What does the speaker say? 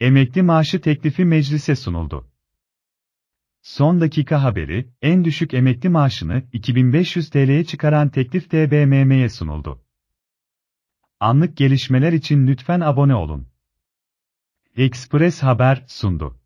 Emekli maaşı teklifi meclise sunuldu. Son dakika haberi, en düşük emekli maaşını 2500 TL'ye çıkaran teklif TBMM'ye sunuldu. Anlık gelişmeler için lütfen abone olun. Express Haber sundu.